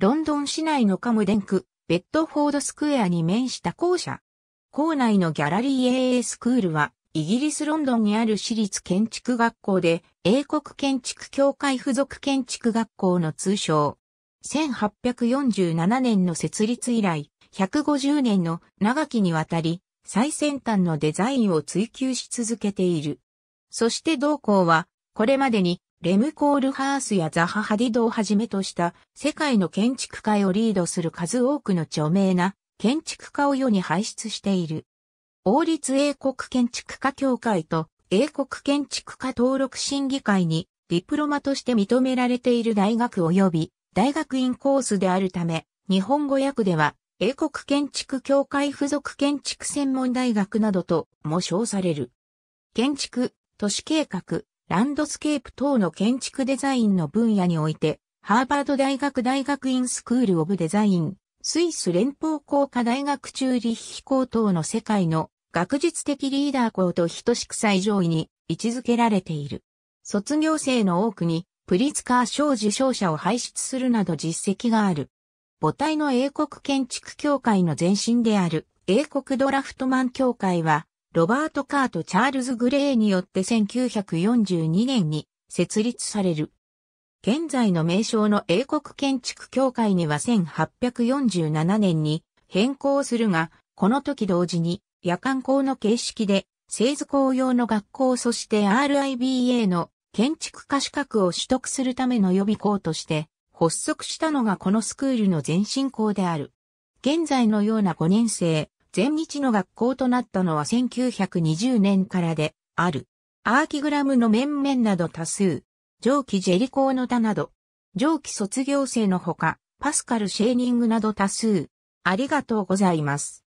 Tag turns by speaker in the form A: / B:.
A: ロンドン市内のカムデン区、ベッドフォードスクエアに面した校舎。校内のギャラリー AA スクールは、イギリスロンドンにある私立建築学校で、英国建築協会附属建築学校の通称。1847年の設立以来、150年の長きにわたり、最先端のデザインを追求し続けている。そして同校は、これまでにレム・コールハースやザハ・ハディドをはじめとした世界の建築界をリードする数多くの著名な建築家を世に輩出している。王立英国建築家協会と英国建築家登録審議会にディプロマとして認められている大学及び大学院コースであるため、日本語訳では英国建築協会附属建築専門大学などとも称される。建築、都市計画、ランドスケープ等の建築デザインの分野において、ハーバード大学大学院スクールオブデザイン、スイス連邦工科大学中立飛行等の世界の学術的リーダー校と等しく最上位に位置づけられている。卒業生の多くにプリツカー賞受賞者を輩出するなど実績がある。母体の英国建築協会の前身である英国ドラフトマン協会はロバート・カート・チャールズ・グレーによって1942年に設立される。現在の名称の英国建築協会には1847年に変更するが、この時同時に夜間校の形式で製図工用の学校そして RIBA の建築家資格を取得するための予備校として発足したのがこのスクールの前進校である。現在のような5年生、全日の学校となったのは1920年からで、ある。アーキグラムの面々など多数。上記ジェリコーの他など。上記卒業生のほか、パスカルシェーニングなど多数。ありがとうございます。